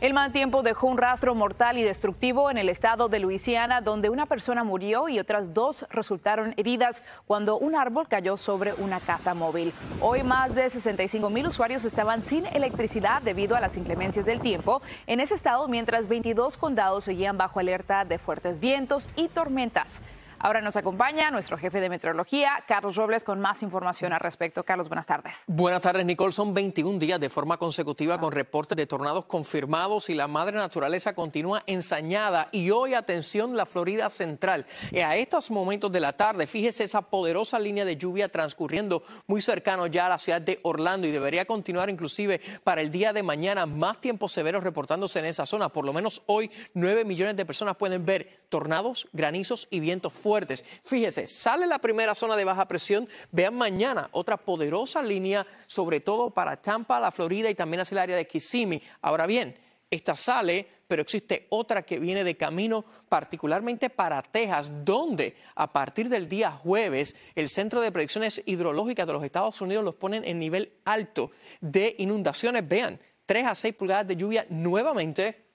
El mal tiempo dejó un rastro mortal y destructivo en el estado de Luisiana, donde una persona murió y otras dos resultaron heridas cuando un árbol cayó sobre una casa móvil. Hoy más de 65 mil usuarios estaban sin electricidad debido a las inclemencias del tiempo en ese estado, mientras 22 condados seguían bajo alerta de fuertes vientos y tormentas. Ahora nos acompaña nuestro jefe de meteorología, Carlos Robles, con más información al respecto. Carlos, buenas tardes. Buenas tardes, Nicole. Son 21 días de forma consecutiva con reportes de tornados confirmados y la madre naturaleza continúa ensañada. Y hoy, atención, la Florida Central. Eh, a estos momentos de la tarde, fíjese esa poderosa línea de lluvia transcurriendo muy cercano ya a la ciudad de Orlando y debería continuar inclusive para el día de mañana. Más tiempos severos reportándose en esa zona. Por lo menos hoy, 9 millones de personas pueden ver tornados, granizos y vientos fuertes fuertes. Fíjese, sale la primera zona de baja presión. Vean mañana otra poderosa línea, sobre todo para Tampa, la Florida y también hacia el área de Kissimmee. Ahora bien, esta sale, pero existe otra que viene de camino, particularmente para Texas, donde a partir del día jueves el Centro de Predicciones Hidrológicas de los Estados Unidos los ponen en nivel alto de inundaciones. Vean, 3 a 6 pulgadas de lluvia nuevamente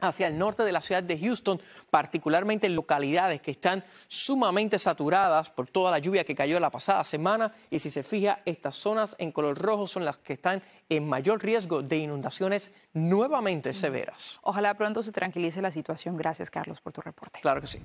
hacia el norte de la ciudad de Houston, particularmente en localidades que están sumamente saturadas por toda la lluvia que cayó la pasada semana. Y si se fija, estas zonas en color rojo son las que están en mayor riesgo de inundaciones nuevamente severas. Ojalá pronto se tranquilice la situación. Gracias, Carlos, por tu reporte. Claro que sí.